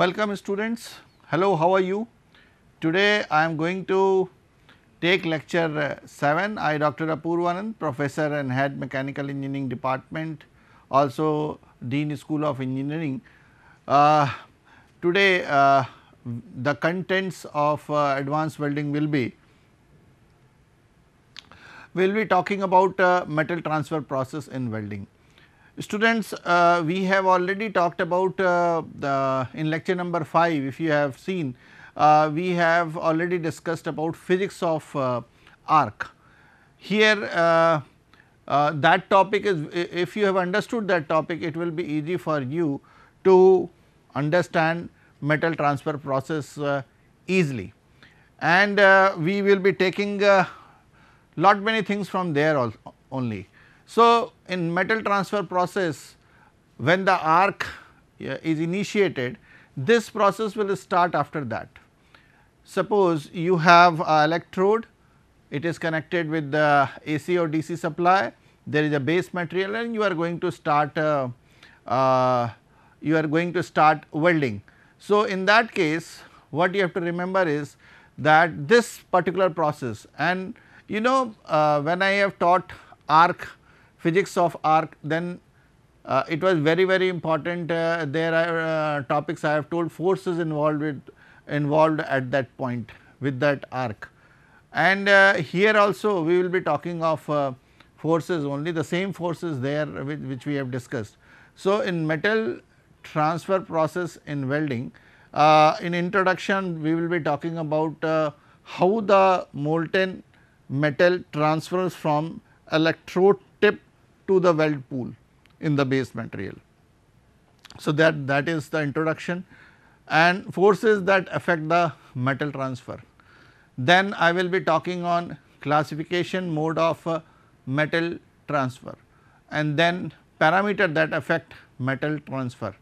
Welcome students, hello how are you? Today I am going to take lecture uh, 7. I Dr. Apurvanand, professor and head mechanical engineering department, also Dean School of Engineering. Uh, today uh, the contents of uh, advanced welding will be, we will be talking about uh, metal transfer process in welding. Students, uh, we have already talked about uh, the in lecture number 5 if you have seen, uh, we have already discussed about physics of uh, arc. Here uh, uh, that topic is if you have understood that topic it will be easy for you to understand metal transfer process easily and we will be taking lot many things from there also only so, in metal transfer process when the arc uh, is initiated this process will start after that. Suppose you have a electrode it is connected with the AC or DC supply there is a base material and you are going to start uh, uh, you are going to start welding. So, in that case what you have to remember is that this particular process and you know uh, when I have taught arc physics of arc then uh, it was very very important uh, there are uh, topics I have told forces involved with involved at that point with that arc and uh, here also we will be talking of uh, forces only the same forces there which, we have discussed. So, in metal transfer process in welding uh, in introduction we will be talking about how the molten metal transfers from electrode to the weld pool in the base material. So, that that is the introduction and forces that affect the metal transfer. Then I will be talking on classification mode of uh, metal transfer and then parameter that affect metal transfer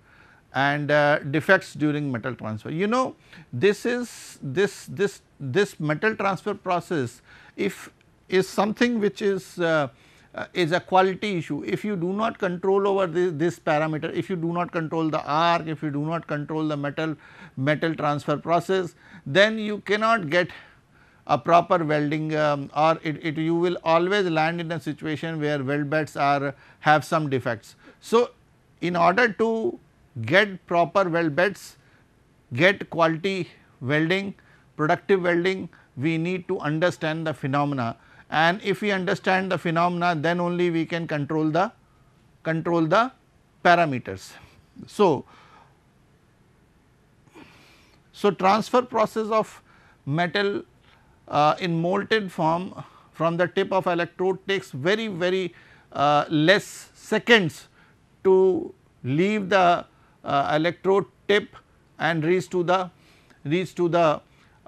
and uh, defects during metal transfer. You know this is this this this metal transfer process if is something which is uh, uh, is a quality issue. If you do not control over this, this, parameter, if you do not control the arc, if you do not control the metal metal transfer process, then you cannot get a proper welding um, or it, it, you will always land in a situation where weld beds are have some defects. So, in order to get proper weld beds, get quality welding, productive welding, we need to understand the phenomena and if we understand the phenomena then only we can control the control the parameters. So, so transfer process of metal uh, in molten form from the tip of electrode takes very very uh, less seconds to leave the uh, electrode tip and reach to the reach to the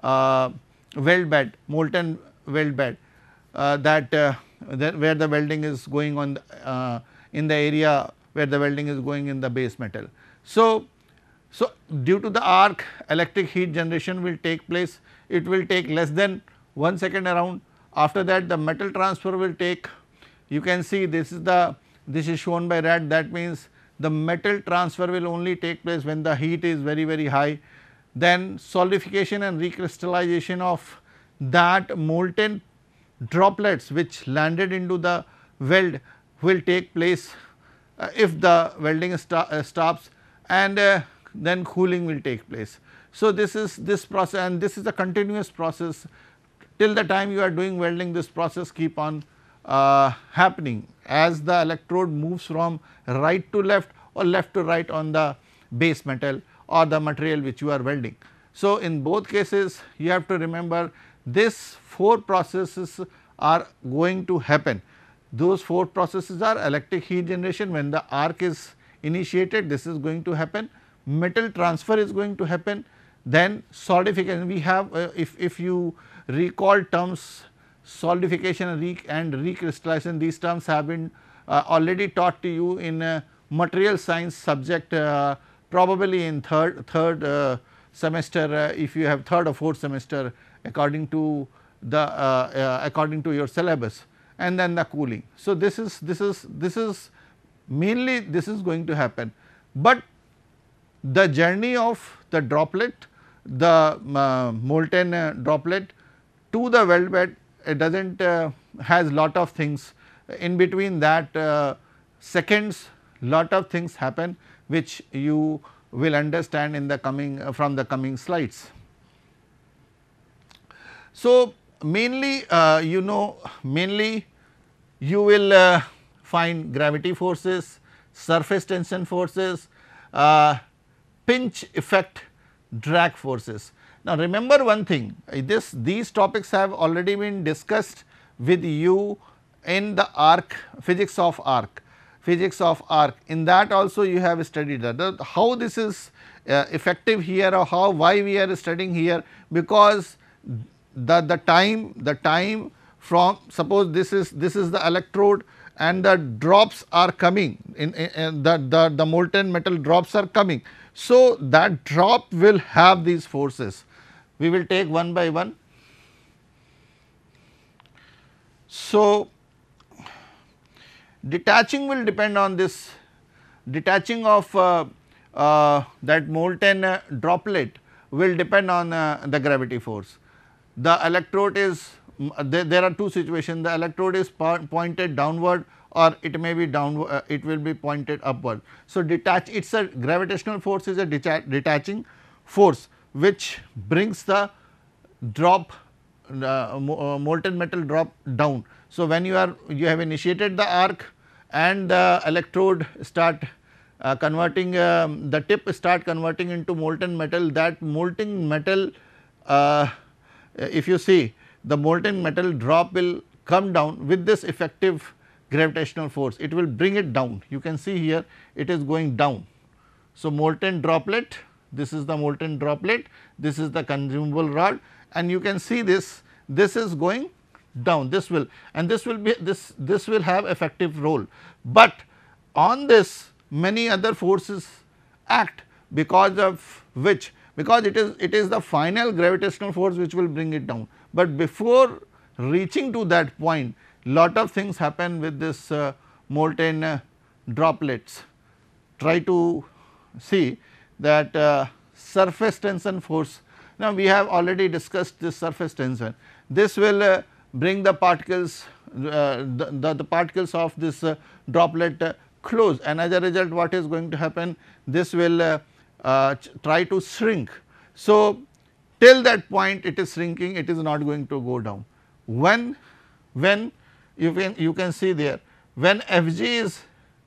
uh, weld bed molten weld bed uh, that, uh, that, where the welding is going on uh, in the area where the welding is going in the base metal. So, so due to the arc electric heat generation will take place, it will take less than 1 second around. After that the metal transfer will take, you can see this is the, this is shown by red that means the metal transfer will only take place when the heat is very very high. Then solidification and recrystallization of that molten droplets which landed into the weld will take place uh, if the welding st uh, stops and uh, then cooling will take place. So, this is this process and this is a continuous process till the time you are doing welding this process keep on uh, happening as the electrode moves from right to left or left to right on the base metal or the material which you are welding. So, in both cases you have to remember this four processes are going to happen. Those four processes are electric heat generation when the arc is initiated this is going to happen, metal transfer is going to happen, then solidification we have uh, if, if you recall terms solidification and recrystallization these terms have been uh, already taught to you in a material science subject uh, probably in third, third uh, semester uh, if you have third or fourth semester according to the uh, uh, according to your syllabus and then the cooling. So, this is this is this is mainly this is going to happen, but the journey of the droplet the uh, molten uh, droplet to the weld bed it does not uh, has lot of things in between that uh, seconds lot of things happen which you will understand in the coming uh, from the coming slides. So, mainly uh, you know mainly you will uh, find gravity forces, surface tension forces, uh, pinch effect drag forces. Now, remember one thing this these topics have already been discussed with you in the arc physics of arc physics of arc in that also you have studied that, how this is uh, effective here or how why we are studying here because the, the time, the time from suppose this is this is the electrode and the drops are coming in, in, in the, the, the molten metal drops are coming. So, that drop will have these forces. We will take one by one. So, detaching will depend on this detaching of uh, uh, that molten uh, droplet will depend on uh, the gravity force the electrode is there, there are two situations the electrode is pointed downward or it may be downward uh, it will be pointed upward. So, detach it is a gravitational force is a detaching force which brings the drop uh, uh, molten metal drop down. So, when you are you have initiated the arc and the electrode start uh, converting um, the tip start converting into molten metal that molten metal uh, uh, if you see the molten metal drop will come down with this effective gravitational force it will bring it down you can see here it is going down. So, molten droplet this is the molten droplet this is the consumable rod and you can see this this is going down this will and this will be this this will have effective role but on this many other forces act because of which because it is it is the final gravitational force which will bring it down. But before reaching to that point lot of things happen with this uh, molten uh, droplets. Try to see that uh, surface tension force. Now, we have already discussed this surface tension. This will uh, bring the particles uh, the, the, the, particles of this uh, droplet close and as a result what is going to happen this will uh, try to shrink. So, till that point it is shrinking it is not going to go down. When, when you can you can see there when Fg is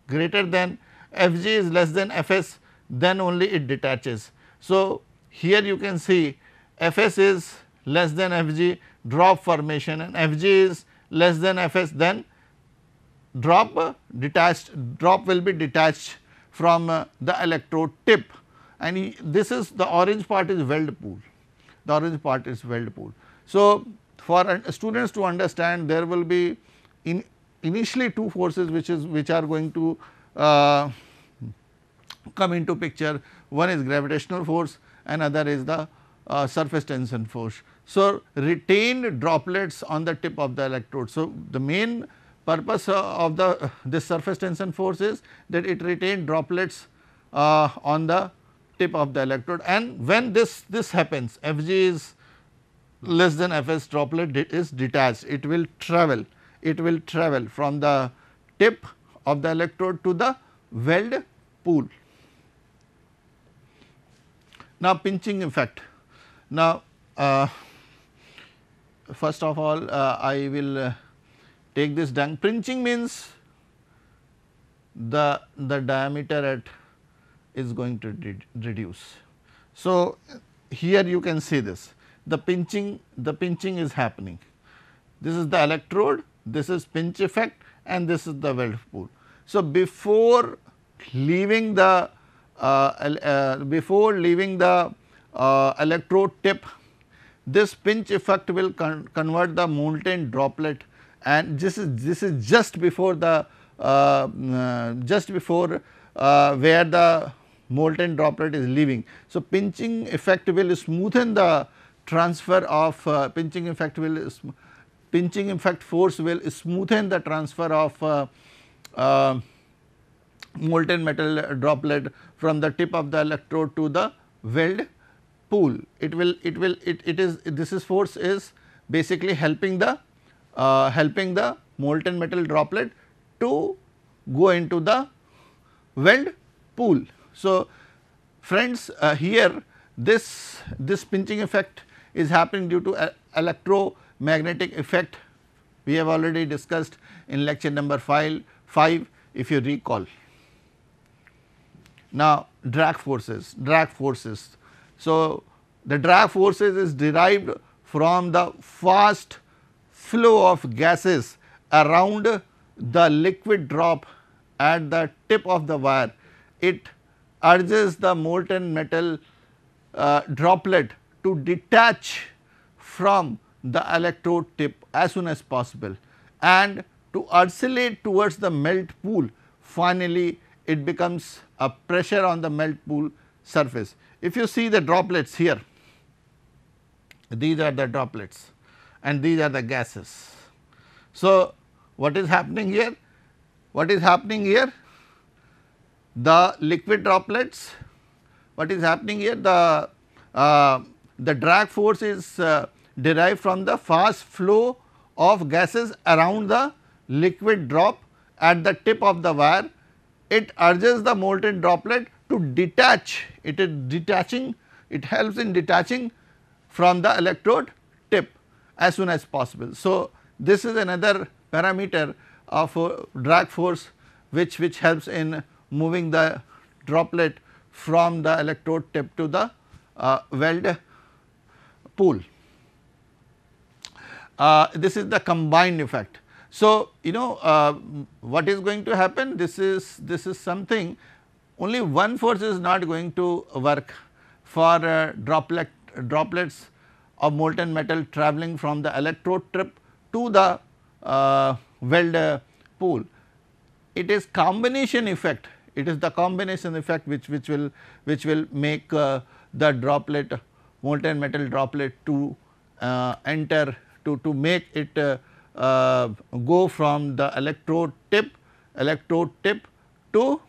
greater than Fg is less than Fs then only it detaches. So, here you can see Fs is less than Fg drop formation and Fg is less than Fs then drop uh, detached drop will be detached from uh, the electrode tip and he, this is the orange part is weld pool, the orange part is weld pool. So, for students to understand there will be in initially two forces which is which are going to uh, come into picture one is gravitational force and other is the uh, surface tension force. So, retained droplets on the tip of the electrode. So, the main purpose uh, of the this surface tension force is that it retained droplets uh, on the tip of the electrode and when this, this happens Fg is less than Fs droplet is detached, it will travel, it will travel from the tip of the electrode to the weld pool. Now, pinching effect. Now, uh, first of all uh, I will uh, take this pinching means the the diameter at is going to reduce. So, here you can see this the pinching the pinching is happening. This is the electrode, this is pinch effect and this is the weld pool. So, before leaving the uh, uh, before leaving the uh, electrode tip, this pinch effect will con convert the molten droplet and this is this is just before the uh, uh, just before uh, where the molten droplet is leaving. So, pinching effect will smoothen the transfer of uh, pinching effect will pinching effect force will smoothen the transfer of uh, uh, molten metal droplet from the tip of the electrode to the weld pool. It will it will it, it is this is force is basically helping the uh, helping the molten metal droplet to go into the weld pool. So, friends uh, here this, this pinching effect is happening due to uh, electromagnetic effect we have already discussed in lecture number 5, 5 if you recall. Now, drag forces, drag forces. So, the drag forces is derived from the fast flow of gases around the liquid drop at the tip of the wire. It urges the molten metal uh, droplet to detach from the electrode tip as soon as possible and to oscillate towards the melt pool finally it becomes a pressure on the melt pool surface. If you see the droplets here, these are the droplets and these are the gases. So, what is happening here? What is happening here? the liquid droplets what is happening here the uh, the drag force is uh, derived from the fast flow of gases around the liquid drop at the tip of the wire it urges the molten droplet to detach it is detaching it helps in detaching from the electrode tip as soon as possible. So, this is another parameter of uh, drag force which which helps in moving the droplet from the electrode tip to the uh, weld pool. Uh, this is the combined effect. So, you know uh, what is going to happen this is this is something only one force is not going to work for uh, droplet droplets of molten metal traveling from the electrode tip to the uh, weld pool. It is combination effect it is the combination effect which, which will which will make uh, the droplet molten metal droplet to uh, enter to, to make it uh, uh go from the electrode tip electrode tip to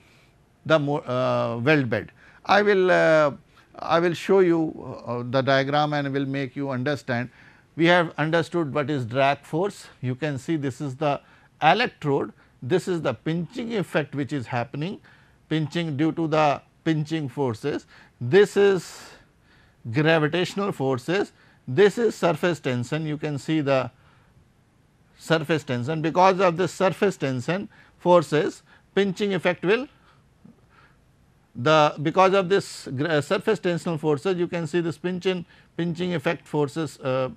the uh, weld bed. I will uh, I will show you the diagram and will make you understand. We have understood what is drag force. You can see this is the electrode this is the pinching effect which is happening pinching due to the pinching forces, this is gravitational forces, this is surface tension you can see the surface tension because of this surface tension forces pinching effect will the because of this uh, surface tensional forces you can see this pinching pinching effect forces uh,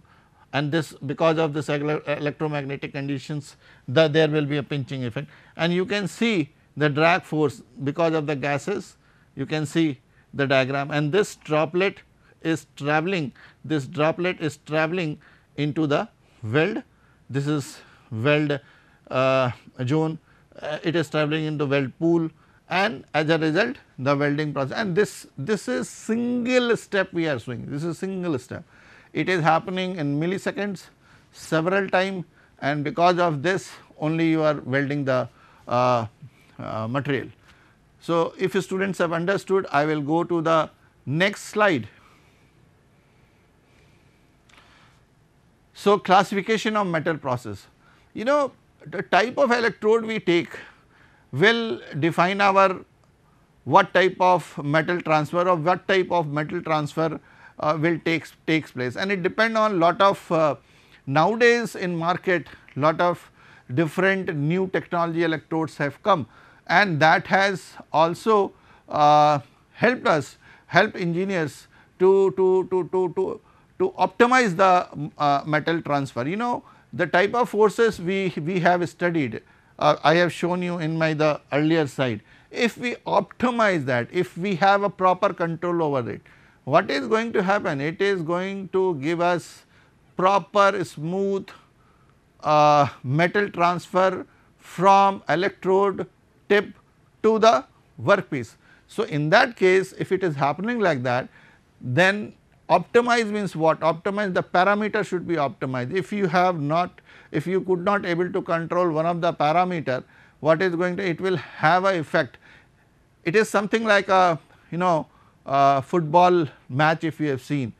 and this because of this electromagnetic conditions the there will be a pinching effect and you can see the drag force because of the gases you can see the diagram and this droplet is traveling this droplet is traveling into the weld this is weld uh, zone uh, it is traveling into weld pool and as a result the welding process and this this is single step we are doing. this is single step it is happening in milliseconds several time and because of this only you are welding the uh, uh, material. So, if students have understood I will go to the next slide. So, classification of metal process you know the type of electrode we take will define our what type of metal transfer or what type of metal transfer uh, will takes takes place and it depend on lot of uh, nowadays in market lot of different new technology electrodes have come and that has also uh, helped us help engineers to, to, to, to, to, to optimize the mm, uh, metal transfer. You know the type of forces we, we have studied uh, I have shown you in my the earlier slide. If we optimize that, if we have a proper control over it, what is going to happen? It is going to give us proper smooth uh, metal transfer from electrode tip to the workpiece. So, in that case if it is happening like that then optimize means what optimize the parameter should be optimized if you have not if you could not able to control one of the parameter what is going to it will have a effect it is something like a you know football match if you have seen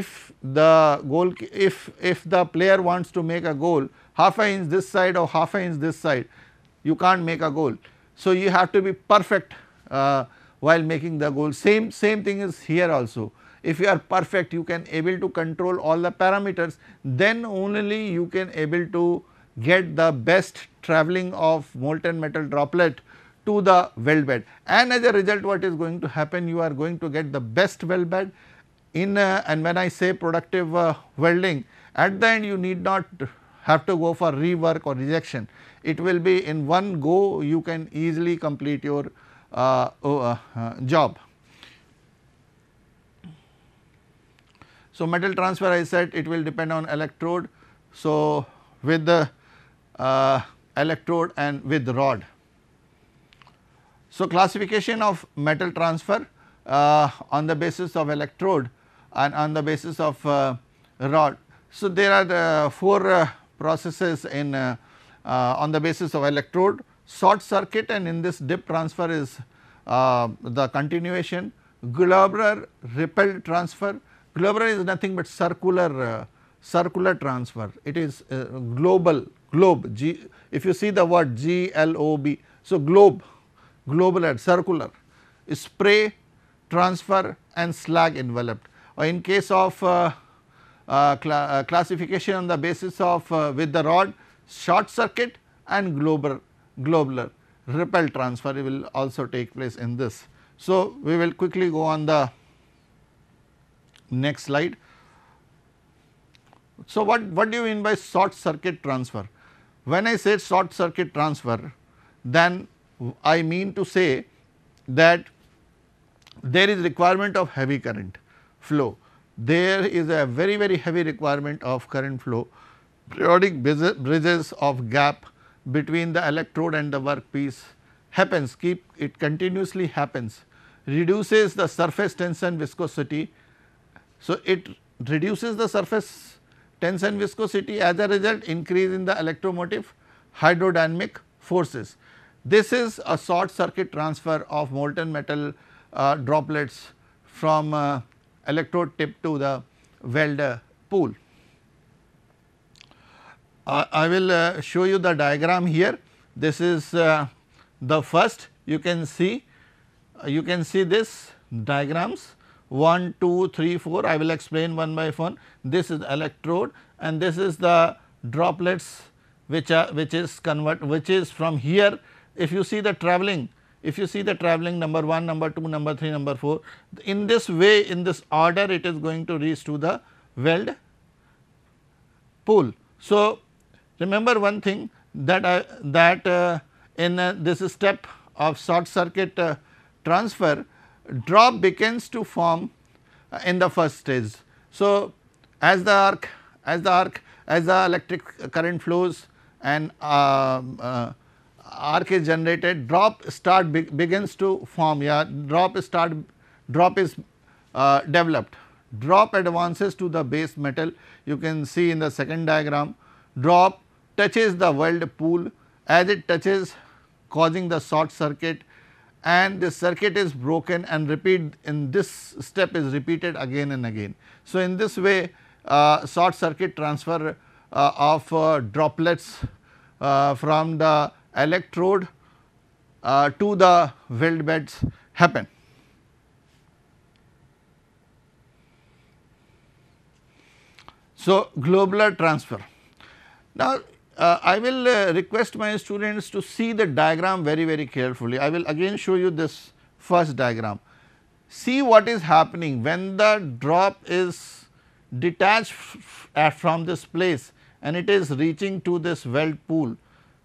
if the goal if if the player wants to make a goal half a inch this side or half a inch this side you can't make a goal so, you have to be perfect uh, while making the goal same same thing is here also if you are perfect you can able to control all the parameters then only you can able to get the best travelling of molten metal droplet to the weld bed and as a result what is going to happen you are going to get the best weld bed in uh, and when I say productive uh, welding at the end you need not have to go for rework or rejection. It will be in one go you can easily complete your uh, oh, uh, uh, job. So, metal transfer I said it will depend on electrode. So, with the uh, electrode and with rod. So, classification of metal transfer uh, on the basis of electrode and on the basis of uh, rod. So, there are the four uh, processes in uh, uh, on the basis of electrode short circuit and in this dip transfer is uh, the continuation Glabrer repel transfer. Glabrer is nothing but circular circular transfer. It is uh, global globe. G, if you see the word G L O B, so globe, global and circular, spray, transfer, and slag enveloped. Or in case of uh, uh, cl uh, classification on the basis of uh, with the rod short circuit and globular, globular repel transfer will also take place in this. So, we will quickly go on the next slide. So, what, what do you mean by short circuit transfer? When I say short circuit transfer, then I mean to say that there is requirement of heavy current flow there is a very very heavy requirement of current flow periodic bridges of gap between the electrode and the workpiece happens keep it continuously happens reduces the surface tension viscosity. So, it reduces the surface tension viscosity as a result increase in the electromotive hydrodynamic forces. This is a short circuit transfer of molten metal uh, droplets from uh, electrode tip to the weld pool. Uh, I will uh, show you the diagram here. This is uh, the first you can see, uh, you can see this diagrams 1, 2, 3, 4. I will explain one by one. This is electrode and this is the droplets which are which is convert which is from here. If you see the traveling if you see the travelling number 1, number 2, number 3, number 4 in this way in this order it is going to reach to the weld pool. So, remember one thing that uh, that uh, in uh, this step of short circuit uh, transfer drop begins to form uh, in the first stage. So, as the arc as the arc as the electric current flows and um, uh, arc is generated drop start be begins to form yeah drop start drop is uh, developed drop advances to the base metal you can see in the second diagram drop touches the weld pool as it touches causing the short circuit and this circuit is broken and repeat in this step is repeated again and again. So, in this way uh, short circuit transfer uh, of uh, droplets uh, from the electrode uh, to the weld beds happen. So, globular transfer. Now, uh, I will uh, request my students to see the diagram very very carefully. I will again show you this first diagram. See what is happening when the drop is detached uh, from this place and it is reaching to this weld pool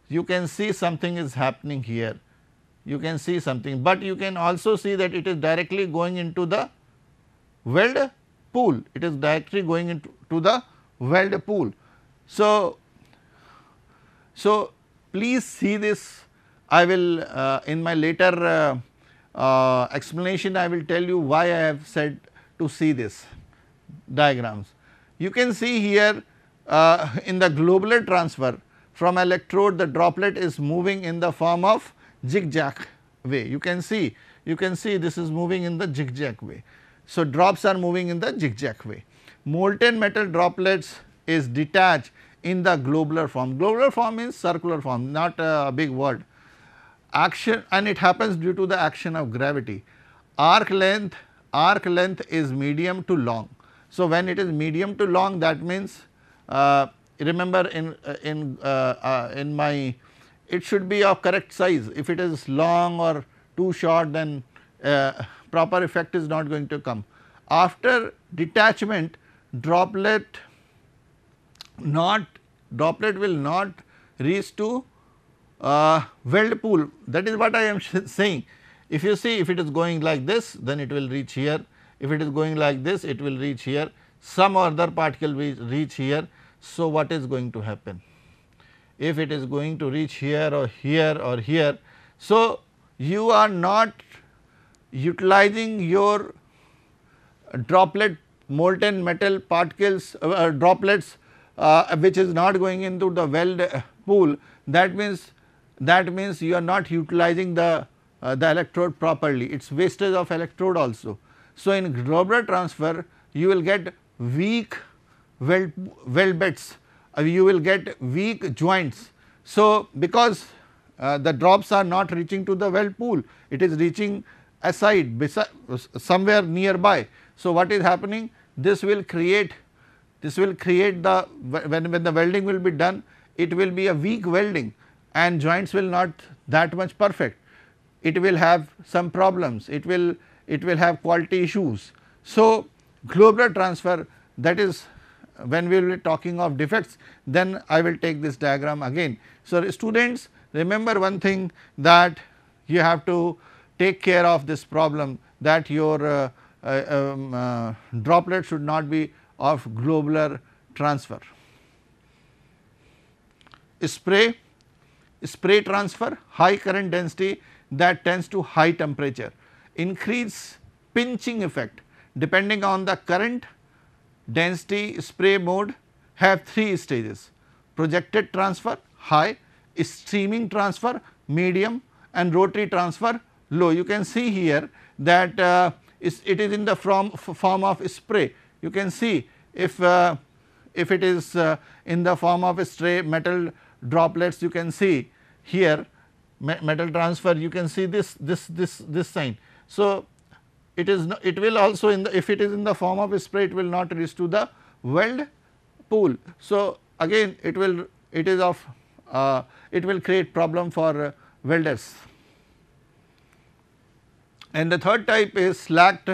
you can see something is happening here, you can see something, but you can also see that it is directly going into the weld pool, it is directly going into to the weld pool. So, so please see this, I will uh, in my later uh, uh, explanation I will tell you why I have said to see this diagrams. You can see here uh, in the globular transfer from electrode the droplet is moving in the form of zigzag way. You can see, you can see this is moving in the zigzag way. So, drops are moving in the zigzag way. Molten metal droplets is detached in the globular form. Globular form means circular form, not a big word. Action and it happens due to the action of gravity. Arc length, arc length is medium to long. So, when it is medium to long that means uh, remember in, uh, in, uh, uh, in my, it should be of correct size. If it is long or too short then proper effect is not going to come. After detachment droplet not, droplet will not reach to uh, weld pool that is what I am saying. If you see if it is going like this then it will reach here, if it is going like this it will reach here, some other particle will reach here so, what is going to happen? If it is going to reach here or here or here. So, you are not utilizing your droplet molten metal particles uh, uh droplets uh, which is not going into the weld uh, pool that means that means you are not utilizing the uh, the electrode properly its wastage of electrode also so in Grobler transfer you will get weak weld, weld beds uh, you will get weak joints. So, because uh, the drops are not reaching to the weld pool it is reaching aside beside, uh, somewhere nearby. So, what is happening this will create this will create the when, when the welding will be done it will be a weak welding and joints will not that much perfect. It will have some problems it will it will have quality issues. So, globular transfer that is when we will be talking of defects then I will take this diagram again. So, students remember one thing that you have to take care of this problem that your uh, uh, um, uh, droplet should not be of globular transfer. Spray, spray transfer high current density that tends to high temperature, increase pinching effect depending on the current density spray mode have three stages projected transfer high, streaming transfer medium and rotary transfer low. You can see here that uh, it is in the form form of spray. You can see if uh, if it is uh, in the form of stray metal droplets you can see here me metal transfer you can see this this this this sign. So, it is no, it will also in the if it is in the form of a spray it will not reach to the weld pool. So, again it will it is of uh, it will create problem for uh, welders. And the third type is slacked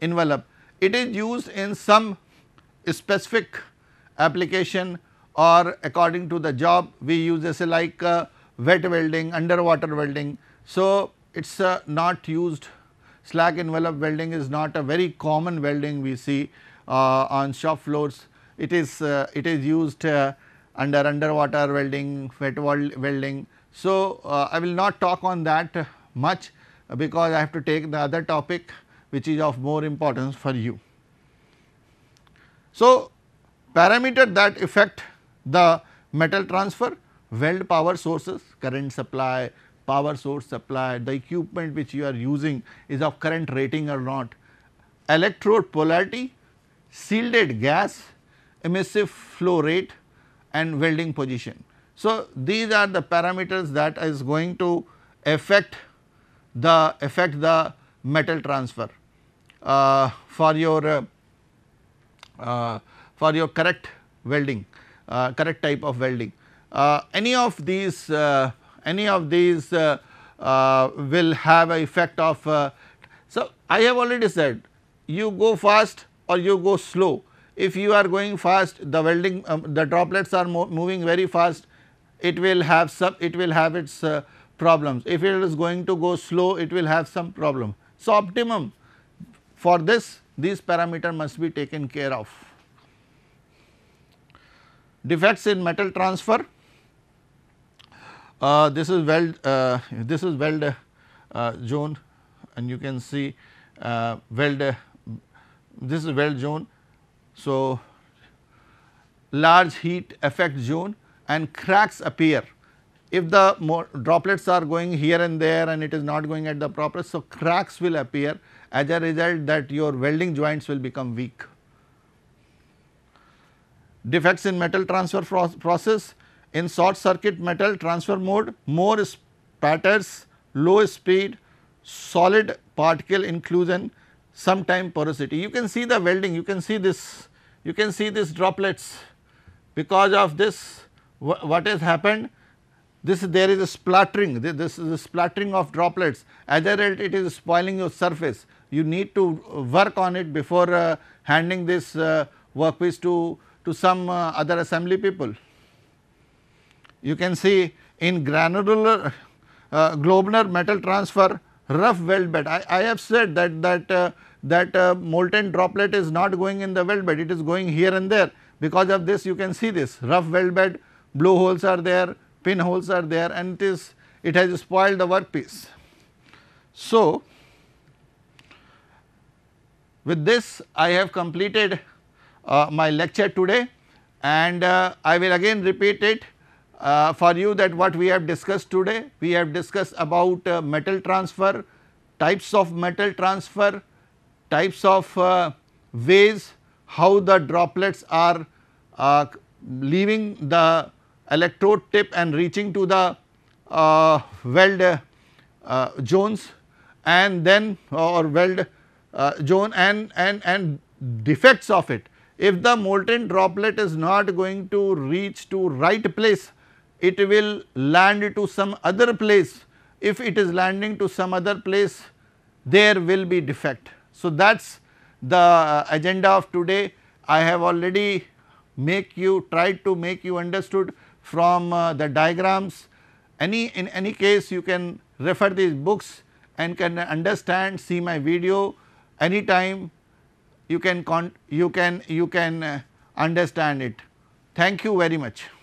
envelope. It is used in some specific application or according to the job we use as like uh, wet welding, underwater welding. So, it is uh, not used Slack envelope welding is not a very common welding we see uh, on shop floors. It is, uh, it is used uh, under underwater welding, wet welding. So, uh, I will not talk on that much because I have to take the other topic which is of more importance for you. So, parameter that affect the metal transfer, weld power sources, current supply, power source supply, the equipment which you are using is of current rating or not, electrode polarity, shielded gas, emissive flow rate and welding position. So, these are the parameters that is going to affect the affect the metal transfer uh, for your uh, uh, for your correct welding, uh, correct type of welding. Uh, any of these uh, any of these uh, uh, will have a effect of. Uh, so, I have already said you go fast or you go slow. If you are going fast the welding um, the droplets are mo moving very fast it will have some it will have its problems. If it is going to go slow it will have some problem. So, optimum for this these parameter must be taken care of. Defects in metal transfer uh, this is weld uh, this is weld uh, zone and you can see uh, weld uh, this is weld zone. So, large heat effect zone and cracks appear if the droplets are going here and there and it is not going at the proper. So, cracks will appear as a result that your welding joints will become weak. Defects in metal transfer process in short circuit metal transfer mode more spatters, low speed, solid particle inclusion, sometime porosity. You can see the welding, you can see this, you can see these droplets because of this what has happened this there is a splattering this, this is a splattering of droplets as a result it is spoiling your surface you need to work on it before uh, handing this uh, workpiece to to some uh, other assembly people you can see in granular uh, globular metal transfer rough weld bed. I, I have said that that uh, that uh, molten droplet is not going in the weld bed, it is going here and there. Because of this you can see this rough weld bed, blow holes are there, pin holes are there and it is it has spoiled the workpiece. So, with this I have completed uh, my lecture today and uh, I will again repeat it uh, for you that what we have discussed today. We have discussed about uh, metal transfer, types of metal transfer, types of uh, ways how the droplets are uh, leaving the electrode tip and reaching to the uh, weld uh, zones and then or weld zone and, and, and defects of it. If the molten droplet is not going to reach to right place it will land to some other place. If it is landing to some other place, there will be defect. So, that is the agenda of today. I have already make you tried to make you understood from uh, the diagrams. Any in any case you can refer these books and can understand see my video anytime you can con you can you can uh, understand it. Thank you very much.